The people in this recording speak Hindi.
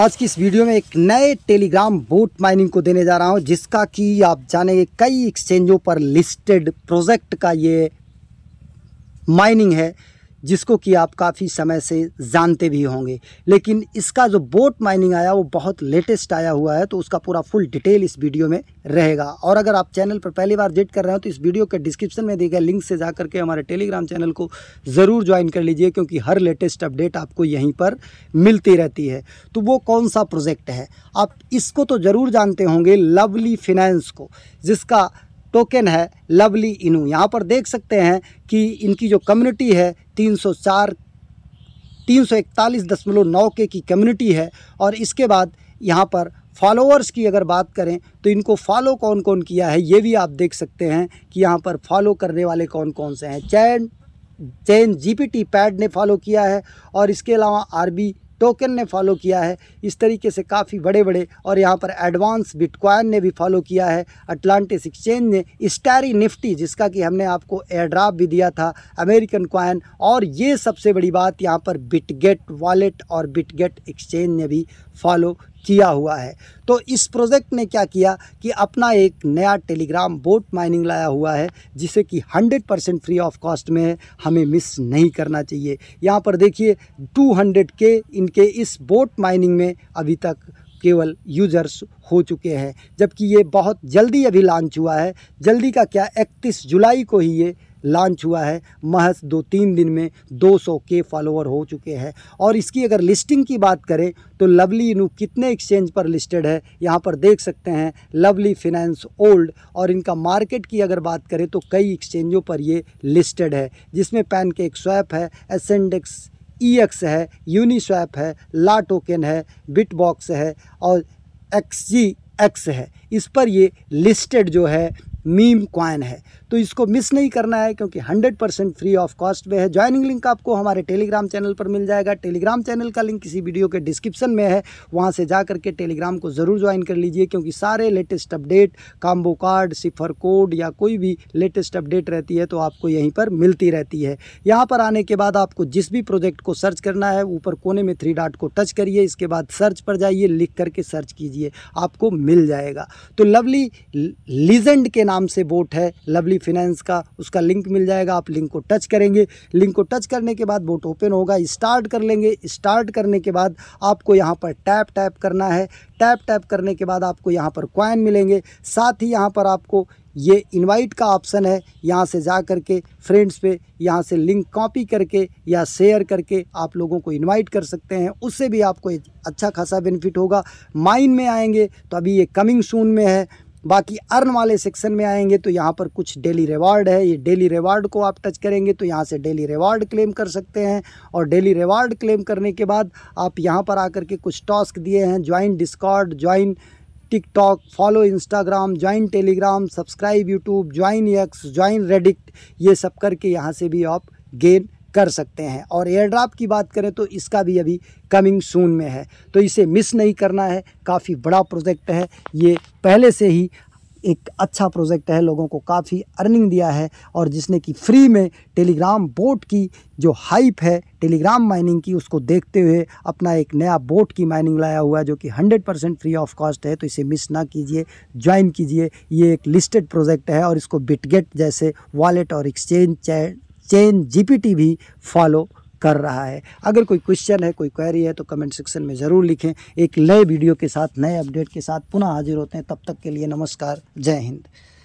आज की इस वीडियो में एक नए टेलीग्राम बोट माइनिंग को देने जा रहा हूं जिसका कि आप जानेंगे कई एक्सचेंजों पर लिस्टेड प्रोजेक्ट का ये माइनिंग है जिसको कि आप काफ़ी समय से जानते भी होंगे लेकिन इसका जो बोट माइनिंग आया वो बहुत लेटेस्ट आया हुआ है तो उसका पूरा फुल डिटेल इस वीडियो में रहेगा और अगर आप चैनल पर पहली बार जेट कर रहे हो तो इस वीडियो के डिस्क्रिप्शन में दिए गए लिंक से जा करके हमारे टेलीग्राम चैनल को ज़रूर ज्वाइन कर लीजिए क्योंकि हर लेटेस्ट अपडेट आपको यहीं पर मिलती रहती है तो वो कौन सा प्रोजेक्ट है आप इसको तो ज़रूर जानते होंगे लवली फिनेंस को जिसका टोकन है लवली इनू यहाँ पर देख सकते हैं कि इनकी जो कम्युनिटी है 304 341.9 के की कम्युनिटी है और इसके बाद यहाँ पर फॉलोअर्स की अगर बात करें तो इनको फॉलो कौन कौन किया है ये भी आप देख सकते हैं कि यहाँ पर फॉलो करने वाले कौन कौन से हैं चैन चैन जी पैड ने फॉलो किया है और इसके अलावा आर टोकन ने फॉलो किया है इस तरीके से काफ़ी बड़े बड़े और यहाँ पर एडवांस बिटकॉइन ने भी फॉलो किया है अटलांटिस एक्सचेंज ने स्टारी निफ्टी जिसका कि हमने आपको एड्राफ भी दिया था अमेरिकन कॉइन और ये सबसे बड़ी बात यहाँ पर बिटगेट वॉलेट और बिटगेट एक्सचेंज ने भी फॉलो किया हुआ है तो इस प्रोजेक्ट ने क्या किया कि अपना एक नया टेलीग्राम बोट माइनिंग लाया हुआ है जिसे कि 100 परसेंट फ्री ऑफ कॉस्ट में है हमें मिस नहीं करना चाहिए यहाँ पर देखिए 200 के इनके इस बोट माइनिंग में अभी तक केवल यूजर्स हो चुके हैं जबकि ये बहुत जल्दी अभी लॉन्च हुआ है जल्दी का क्या इकतीस जुलाई को ही ये लॉन्च हुआ है महज दो तीन दिन में 200 के फॉलोअर हो चुके हैं और इसकी अगर लिस्टिंग की बात करें तो लवली इनू कितने एक्सचेंज पर लिस्टेड है यहाँ पर देख सकते हैं लवली फिनेंस ओल्ड और इनका मार्केट की अगर बात करें तो कई एक्सचेंजों पर ये लिस्टेड है जिसमें पैन एक स्वैप है एसेंडेक्स ई एक्स है यूनिस्वैप है ला टोकन है बिटबॉक्स है और एक्स जी एक्स है इस पर ये लिस्टेड जो है मीम क्वाइन है तो इसको मिस नहीं करना है क्योंकि 100 परसेंट फ्री ऑफ कॉस्ट में है ज्वाइनिंग लिंक आपको हमारे टेलीग्राम चैनल पर मिल जाएगा टेलीग्राम चैनल का लिंक किसी वीडियो के डिस्क्रिप्शन में है वहाँ से जा करके टेलीग्राम को ज़रूर ज्वाइन कर लीजिए क्योंकि सारे latest update combo card cipher code या कोई भी लेटेस्ट अपडेट रहती है तो आपको यहीं पर मिलती रहती है यहाँ पर आने के बाद आपको जिस भी प्रोजेक्ट को सर्च करना है ऊपर कोने में थ्री डॉट को टच करिए इसके बाद सर्च पर जाइए लिख करके सर्च कीजिए आपको मिल जाएगा तो लवली लीजेंड के नाम से बोट है लवली फिनेंस का उसका लिंक मिल जाएगा आप लिंक को टच करेंगे लिंक को टच करने के बाद बोट ओपन होगा स्टार्ट कर लेंगे स्टार्ट करने के बाद आपको यहाँ पर टैप टैप करना है टैप टैप करने के बाद आपको यहाँ पर क्वाइन मिलेंगे साथ ही यहाँ पर आपको ये इनवाइट का ऑप्शन है यहाँ से जा कर के फ्रेंड्स पे यहाँ से लिंक कॉपी करके या शेयर करके आप लोगों को इनवाइट कर सकते हैं उससे भी आपको अच्छा खासा बेनिफिट होगा माइन में आएंगे तो अभी ये कमिंग सून में है बाकी अर्न वाले सेक्शन में आएंगे तो यहाँ पर कुछ डेली रिवार्ड है ये डेली रिवार्ड को आप टच करेंगे तो यहाँ से डेली रिवार्ड क्लेम कर सकते हैं और डेली रिवार्ड क्लेम करने के बाद आप यहाँ पर आकर के कुछ टास्क दिए हैं join Discord join TikTok follow Instagram join Telegram subscribe YouTube join यक्स ज्वाइन रेडिक्ट ये सब करके यहाँ से भी आप गेन कर सकते हैं और एयर ड्राप की बात करें तो इसका भी अभी कमिंग सून में है तो इसे मिस नहीं करना है काफ़ी बड़ा प्रोजेक्ट है ये पहले से ही एक अच्छा प्रोजेक्ट है लोगों को काफ़ी अर्निंग दिया है और जिसने कि फ्री में टेलीग्राम बोट की जो हाइप है टेलीग्राम माइनिंग की उसको देखते हुए अपना एक नया बोट की माइनिंग लाया हुआ है जो कि 100 परसेंट फ्री ऑफ कॉस्ट है तो इसे मिस ना कीजिए ज्वाइन कीजिए ये एक लिस्टेड प्रोजेक्ट है और इसको बिटगेट जैसे वॉलेट और एक्सचेंज चैन जीपीटी भी फॉलो कर रहा है अगर कोई क्वेश्चन है कोई क्वेरी है तो कमेंट सेक्शन में ज़रूर लिखें एक नए वीडियो के साथ नए अपडेट के साथ पुनः हाजिर होते हैं तब तक के लिए नमस्कार जय हिंद